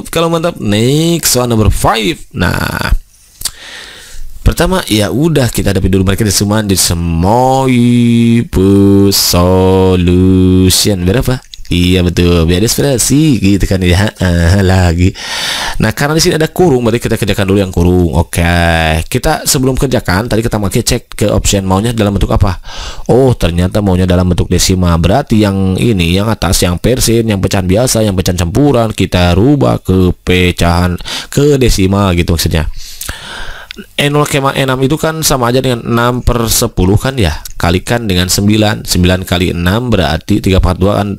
mantap kalau mantap next soal number 5 nah pertama ya udah kita hadapi dulu mereka di semua di semua solution berapa Iya betul, biar dia sih gitu kan ya uh, lagi. Nah karena di sini ada kurung, berarti kita kerjakan dulu yang kurung. Oke, okay. kita sebelum kerjakan tadi kita mau cek ke option maunya dalam bentuk apa. Oh ternyata maunya dalam bentuk desimal Berarti yang ini, yang atas, yang persen, yang pecahan biasa, yang pecahan campuran kita rubah ke pecahan ke desimal gitu maksudnya. e 06 enam itu kan sama aja dengan 6 per 10 kan ya Kalikan dengan 9 9 kali 6 berarti tiga dua kan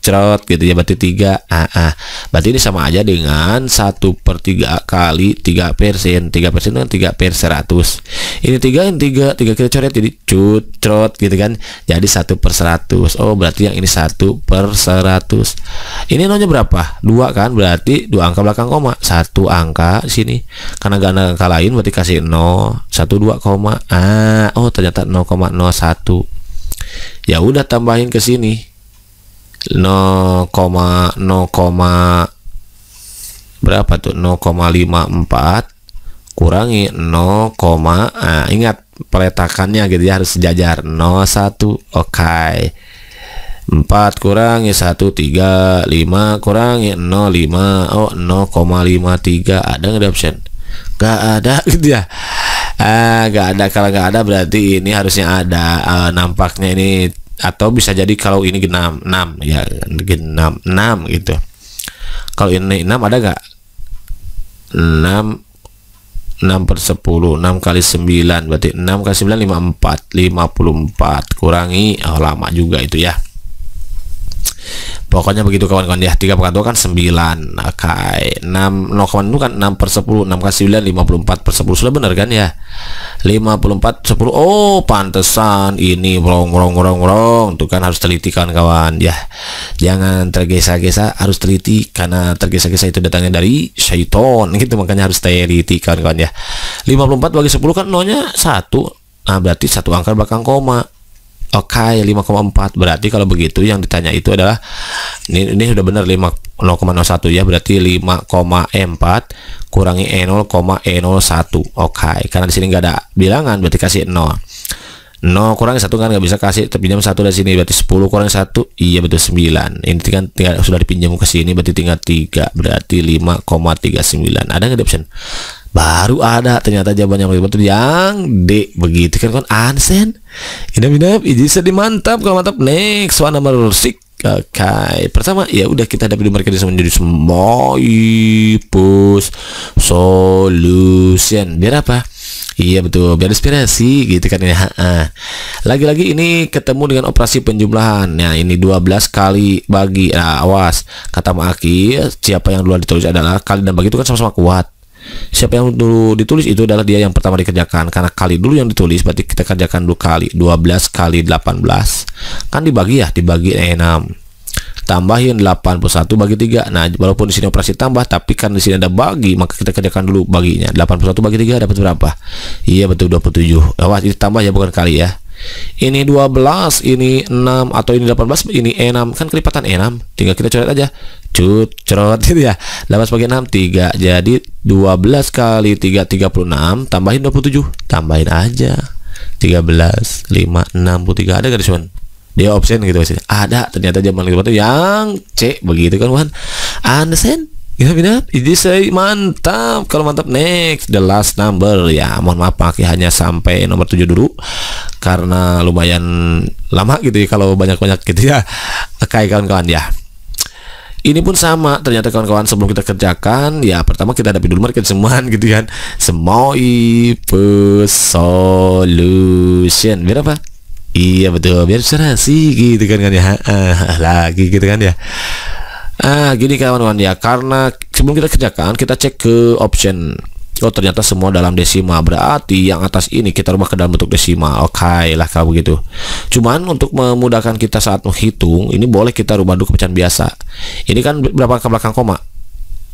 cerot gitu ya berarti tiga ah, ah. berarti ini sama aja dengan satu per tiga kali tiga persen tiga persen dengan 3 per seratus ini tiga yang tiga tiga kita coret jadi cut cerot gitu kan jadi satu per seratus oh berarti yang ini satu per seratus ini nolnya berapa dua kan berarti dua angka belakang koma satu angka sini karena gak ada angka lain berarti kasih nol satu dua koma ah oh ternyata nol nol koma satu ya udah tambahin ke sini 0,0 berapa tuh 0,54 kurangi 0, nah, ingat peletakannya gitu ya harus sejajar 01 oke okay. 4 kurangi 1 3 5 kurangi 0 5 oh 0,53 ada nggak ada option nggak ada gitu ya ah nggak ada kalau nggak ada berarti ini harusnya ada ah, nampaknya ini atau bisa jadi kalau ini genap 6 ya genap 6 gitu kalau ini 6 ada gak 6 6 per 10 6 kali 9 berarti 6 kali 9 54 54 kurangi oh, lama juga itu ya pokoknya begitu kawan-kawan ya 3 kan nah, kan per 2 kan 9 okay. 6 0,2 kan 6 per 10 6 kan 9 54 per 10 sudah benar kan ya 54 10 oh pantesan ini rong rong rong rong itu kan harus teliti kawan-kawan ya jangan tergesa-gesa harus teliti karena tergesa-gesa itu datangnya dari syaiton gitu makanya harus teliti kawan-kawan ya 54 bagi 10 kan 0 nya 1 nah berarti satu angka belakang koma Oke, okay, 5,4. Berarti kalau begitu yang ditanya itu adalah ini ini sudah benar 5,01 ya, berarti 5,4 kurangi E0, e Oke, okay. karena di sini nggak ada bilangan berarti kasih 0. 0 kurang 1 kan nggak bisa kasih terpinjam 1 dari sini berarti 10 kurang 1 iya betul 9 ini kan tinggal, sudah dipinjam ke sini berarti tinggal 3 berarti 5,39 ada nggak di option baru ada ternyata jawabannya yang betul yang D begitu kan kan Ansen idam idam ini sedih mantap kalau mantap next one number six oke okay. pertama ya udah kita dapat di market di menjadi semoipus solution biar apa Iya betul, biar inspirasi gitu kan ya. Lagi-lagi ini ketemu dengan operasi penjumlahan. Nah, ini 12 kali bagi. Nah, awas. Kata Maki, siapa yang duluan ditulis adalah kali dan bagi itu kan sama-sama kuat siapa yang dulu ditulis itu adalah dia yang pertama dikerjakan karena kali dulu yang ditulis berarti kita kerjakan dua kali 12 kali 18 kan dibagi ya dibagi eh, 6 tambahin 81 bagi 3 nah walaupun di sini operasi tambah tapi kan di sini ada bagi maka kita kerjakan dulu baginya 81 bagi 3 dapat berapa iya betul 27 awas ini tambah ya bukan kali ya ini 12 ini 6 atau ini 18 ini 6 kan kelipatan 6 tinggal kita coret aja cut cerot gitu ya 18 bagi 6 3 jadi 12 kali 3 36 tambahin 27 tambahin aja 13 5 63 ada garis Wan dia option gitu sih ada ternyata zaman itu yang C begitu kan Wan Anderson Ya pindah Ini saya mantap Kalau mantap next The last number Ya mohon maaf pakai hanya sampai nomor 7 dulu Karena lumayan lama gitu ya Kalau banyak-banyak gitu ya Kayak kawan-kawan ya ini pun sama ternyata kawan-kawan sebelum kita kerjakan ya pertama kita hadapi dulu market semuan gitu kan semoi solution biar apa iya betul biar serasi gitu kan kan ya ah, lagi gitu kan ya ah gini kawan-kawan ya karena sebelum kita kerjakan kita cek ke option Oh ternyata semua dalam desimal Berarti yang atas ini kita rubah ke dalam bentuk desimal Oke okay lah kalau begitu Cuman untuk memudahkan kita saat menghitung Ini boleh kita rubah dulu ke pecahan biasa Ini kan berapa ke belakang koma?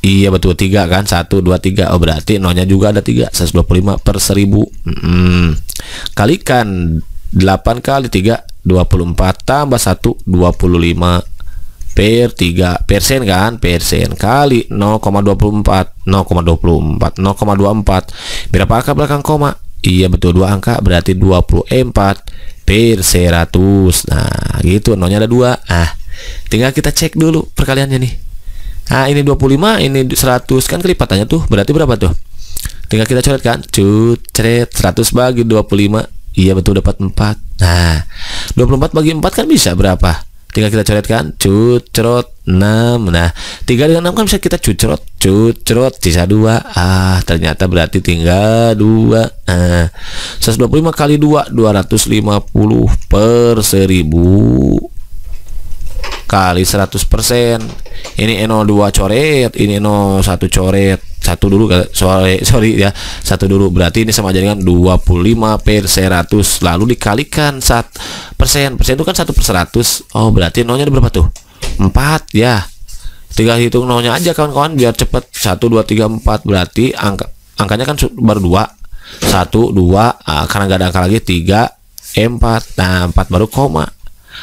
Iya betul 3 kan 1, 2, 3 oh berarti nolnya juga ada 3 125 per 1000 mm -hmm. kalikan 8 kali 3 24 tambah 1 25 per 3 persen kan persen kali 0,24 0,24 0,24 berapa angka belakang koma iya betul dua angka berarti 24 per 100 nah gitu nolnya ada dua ah tinggal kita cek dulu perkaliannya nih ah ini 25 ini 100 kan kelipatannya tuh berarti berapa tuh tinggal kita coret kan cut cret 100 bagi 25 iya betul dapat 4 nah 24 bagi 4 kan bisa berapa tinggal kita coret kan cucrot 6 nah 3 dengan 6 kan bisa kita cucrot cucrot sisa 2 ah ternyata berarti tinggal 2 nah 125 kali 2 250 per 1000 kali 100% ini 02 coret ini 01 coret satu dulu sorry sorry ya satu dulu berarti ini sama aja dengan 25 per 100 lalu dikalikan saat persen persen itu kan satu per 100 oh berarti nolnya ada berapa tuh empat ya tinggal hitung nolnya aja kawan-kawan biar cepet 1 2 3 4 berarti angka angkanya kan baru 2 1 2 karena nggak ada angka lagi tiga empat 4 nah 4 baru koma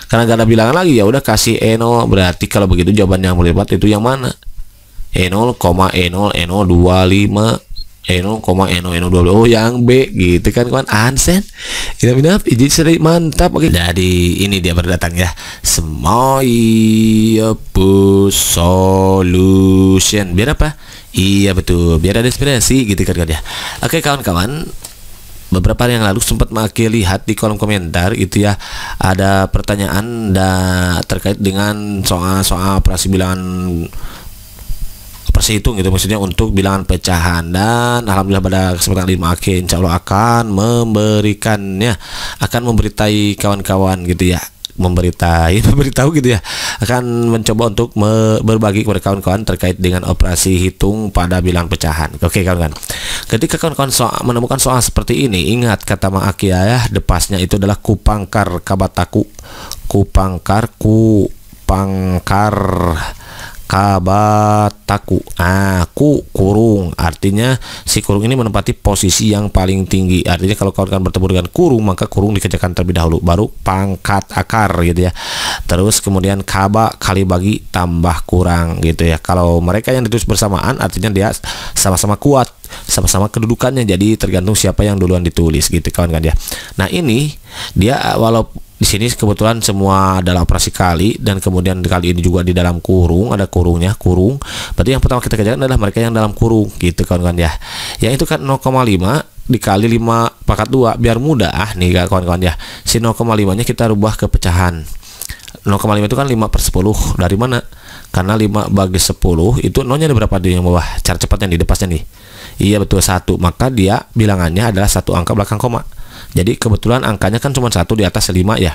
karena gak ada bilangan lagi ya udah kasih eno berarti kalau begitu jawaban yang melipat itu yang mana E0,0025 Eno, Eno, Eno dua Oh yang B gitu kan kawan Ansen Kita pindah izin seri mantap Oke jadi ini dia berdatang ya bus Solution Biar apa? Iya betul Biar ada inspirasi gitu kan, kan ya Oke kawan-kawan beberapa hari yang lalu sempat Maki lihat di kolom komentar itu ya ada pertanyaan dan terkait dengan soal-soal operasi bilangan pershitung gitu maksudnya untuk bilangan pecahan dan alhamdulillah pada kesempatan lima akhir insya Allah akan memberikannya akan memberitai kawan-kawan gitu ya memberitai memberitahu gitu ya akan mencoba untuk berbagi kepada kawan-kawan terkait dengan operasi hitung pada bilangan pecahan oke kawan-kawan ketika kawan-kawan soal, menemukan soal seperti ini ingat kata Maaki ya, ya depasnya itu adalah kupangkar kabataku kupangkar kupangkar kabataku aku kurung artinya si kurung ini menempati posisi yang paling tinggi artinya kalau kawan akan bertemu dengan kurung maka kurung dikerjakan terlebih dahulu baru pangkat akar gitu ya terus kemudian kaba kali bagi tambah kurang gitu ya kalau mereka yang ditulis bersamaan artinya dia sama-sama kuat sama-sama kedudukannya jadi tergantung siapa yang duluan ditulis gitu kawan-kawan ya nah ini dia walau di sini kebetulan semua dalam operasi kali dan kemudian kali ini juga di dalam kurung ada kurungnya kurung. Berarti yang pertama kita kerjakan adalah mereka yang dalam kurung gitu kawan-kawan ya. Yang itu kan 0,5 dikali 5 pakat 2 biar mudah ah, nih kawan-kawan ya. Si 0,5 nya kita rubah ke pecahan. 0,5 itu kan 5 per 10 dari mana? Karena 5 bagi 10 itu nolnya ada berapa di yang bawah? Cara cepatnya di depannya nih. Iya betul satu. Maka dia bilangannya adalah satu angka belakang koma. Jadi kebetulan angkanya kan cuma satu di atas 5 ya.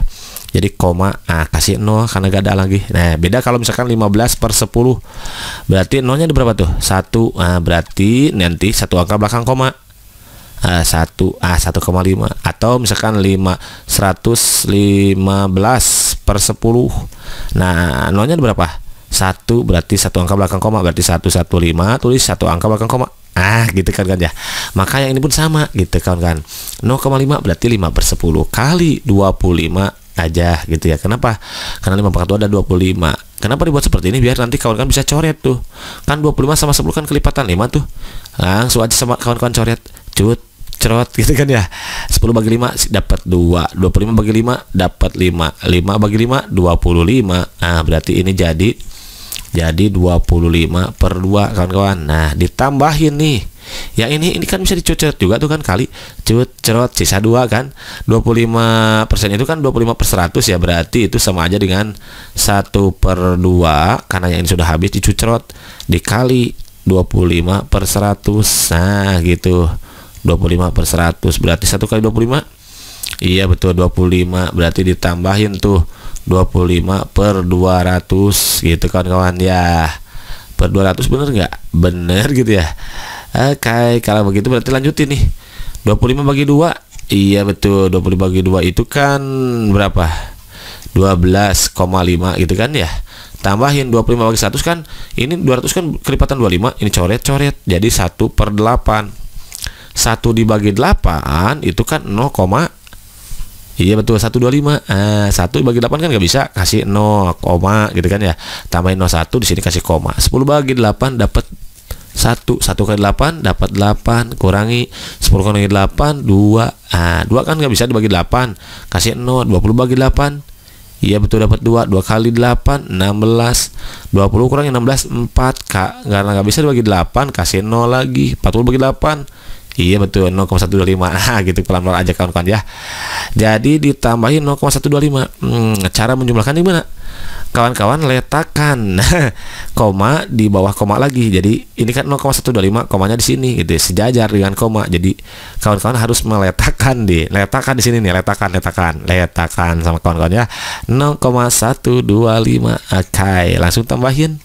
Jadi koma ah kasih 0 karena gak ada lagi. Nah, beda kalau misalkan 15 per 10. Berarti nolnya di berapa tuh? 1. Ah, berarti nanti satu angka belakang koma. ah, 1 ah 1,5 atau misalkan 5 115 per 10 nah nolnya berapa 1 berarti satu angka belakang koma berarti 115 tulis satu angka belakang koma ah gitu kan kan ya maka yang ini pun sama gitu kan kan 0,5 berarti 5 per 10 kali 25 aja gitu ya kenapa karena 5 per 1 ada 25 kenapa dibuat seperti ini biar nanti kawan-kawan bisa coret tuh kan 25 sama 10 kan kelipatan 5 tuh langsung aja sama kawan-kawan coret cut cerot gitu kan ya 10 bagi 5 dapat 2 25 bagi 5 dapat 5 5 bagi 5 25 nah berarti ini jadi jadi 25 per 2 kawan-kawan nah ditambahin nih ya ini ini kan bisa dicucet juga tuh kan kali cucet sisa 2 kan 25% itu kan 25 per 100 ya berarti itu sama aja dengan 1 per 2 karena yang ini sudah habis dicucet dikali 25 per 100 nah gitu 25 per 100 berarti 1 kali 25 iya betul 25 berarti ditambahin tuh 25 per 200 gitu kawan-kawan ya per 200 bener nggak bener gitu ya oke okay, kalau begitu berarti lanjutin nih 25 bagi 2 iya betul 25 bagi 2 itu kan berapa 12,5 gitu kan ya tambahin 25 bagi 100 kan ini 200 kan kelipatan 25 ini coret-coret jadi 1 per 8 1 dibagi 8 itu kan 0,5 Iya betul 125. Ah, 1 bagi 8 kan nggak bisa kasih 0 koma gitu kan ya. Tambahin 01 di sini kasih koma. 10 bagi 8 dapat 1 1 kali 8 dapat 8 kurangi 10 kurangi 8 2 ah 2 kan nggak bisa dibagi 8 kasih 0 20 bagi 8 Iya betul dapat 2 2 kali 8 16 20 kurangi 16 4 Kak karena nggak bisa dibagi 8 kasih 0 lagi 40 bagi 8 Iya betul 0,125 ah, gitu pelan-pelan aja kawan-kawan ya. Jadi ditambahin 0,125. Hmm, cara menjumlahkan gimana? Kawan-kawan letakkan koma di bawah koma lagi. Jadi ini kan 0,125 komanya di sini gitu ya. sejajar dengan koma. Jadi kawan-kawan harus meletakkan di letakkan di sini nih, letakkan letakkan, letakkan sama kawan-kawan ya. 0,125. Oke, okay, langsung tambahin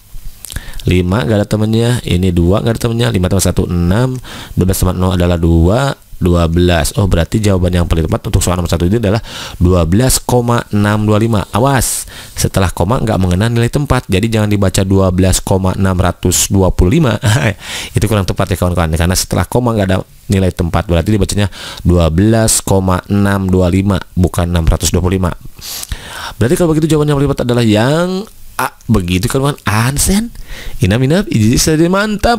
5 gak ada temennya ini 2 gak ada temennya 5 tambah 1 6 12 tambah 0 adalah 2 12 oh berarti jawaban yang paling tepat untuk soal nomor 1 ini adalah 12,625 awas setelah koma nggak mengenal nilai tempat jadi jangan dibaca 12,625 itu kurang tepat ya kawan-kawan karena setelah koma nggak ada nilai tempat berarti dibacanya 12,625 bukan 625 berarti kalau begitu jawaban yang paling tepat adalah yang ah, begitu kan bukan Ansen. Inam inap, ini sudah mantap.